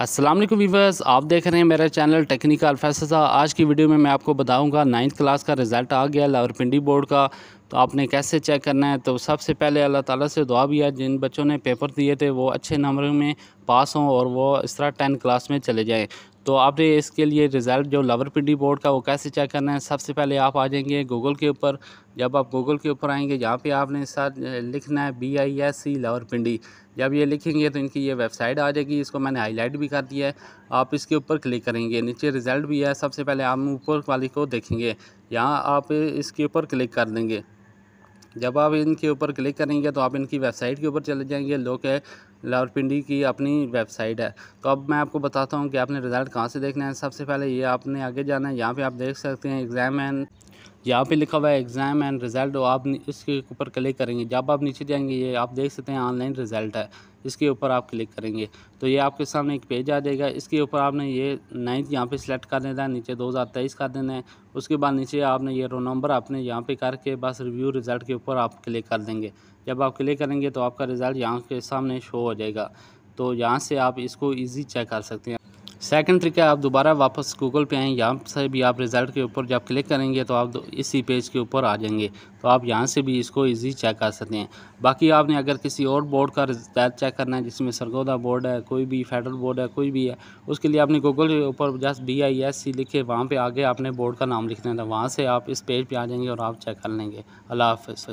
Aslam viewers आप देख रहे हैं मेरा चैनल टेक्निकल फैसला आज की वीडियो में मैं आपको बताऊंगा नाइन्थ क्लास का रिज़ल्ट आ गया लावरपिंडी बोर्ड का तो आपने कैसे चेक करना है तो सबसे पहले अल्लाह ताला से दुआ भी है जिन बच्चों ने पेपर दिए थे वो अच्छे नंबर में पास हों और वो इस तरह टेंथ क्लास में चले जाएँ तो आपने इसके लिए रिज़ल्ट जो लवर पिंडी बोर्ड का वो कैसे चेक करना है सबसे पहले आप आ जाएंगे गूगल के ऊपर जब आप गूगल के ऊपर आएंगे यहाँ पे आपने साथ लिखना है B I S C Rawalpindi जब ये लिखेंगे तो इनकी ये वेबसाइट आ जाएगी इसको मैंने हाईलाइट भी कर दिया है आप इसके ऊपर क्लिक करेंगे नीचे रिज़ल्ट भी है सबसे पहले हम ऊपर वाली को देखेंगे यहाँ आप इसके ऊपर क्लिक कर देंगे जब आप इनके ऊपर क्लिक करेंगे तो आप इनकी वेबसाइट के ऊपर चले जाएंगे लोक है लावरपिंडी की अपनी वेबसाइट है तो अब मैं आपको बताता हूँ कि आपने रिज़ल्ट कहाँ से देखना है सबसे पहले ये आपने आगे जाना है यहाँ पर आप देख सकते हैं एग्ज़ाम एंड यहाँ पे लिखा हुआ है एग्ज़ाम एंड रिज़ल्ट आप इसके ऊपर क्लिक करेंगे जब आप नीचे जाएंगे ये आप देख सकते हैं ऑनलाइन रिज़ल्ट है इसके ऊपर आप क्लिक करेंगे तो ये आपके सामने एक पेज आ जाएगा इसके ऊपर आपने ये नाइन्थ यहाँ पे सिलेक्ट कर देना है नीचे दो हज़ार तेईस कर देना है उसके बाद नीचे आपने ये रो नंबर आपने यहाँ पे करके बस रिव्यू रिज़ल्ट के ऊपर आप क्लिक कर देंगे जब आप क्लिक करेंगे तो आपका रिज़ल्ट यहाँ के सामने शो हो जाएगा तो यहाँ से आप इसको ईजी चेक कर सकते हैं सेकंड तरीका आप दोबारा वापस गूगल पे आएँ यहाँ से भी आप रिज़ल्ट के ऊपर जब क्लिक करेंगे तो आप इसी पेज के ऊपर आ जाएंगे तो आप यहाँ से भी इसको इजी चेक कर सकते हैं बाकी आपने अगर किसी और बोर्ड का रिजल्ट चेक करना है जिसमें सरगोदा बोर्ड है कोई भी फेडरल बोर्ड है कोई भी है उसके लिए आपने गूगल के ऊपर just B I S C लिखे वहाँ पर आगे आपने बोर्ड का नाम लिखना था तो वहाँ से आप इस पेज पर आ जाएंगे और आप चेक कर लेंगे अल्लाह हाफ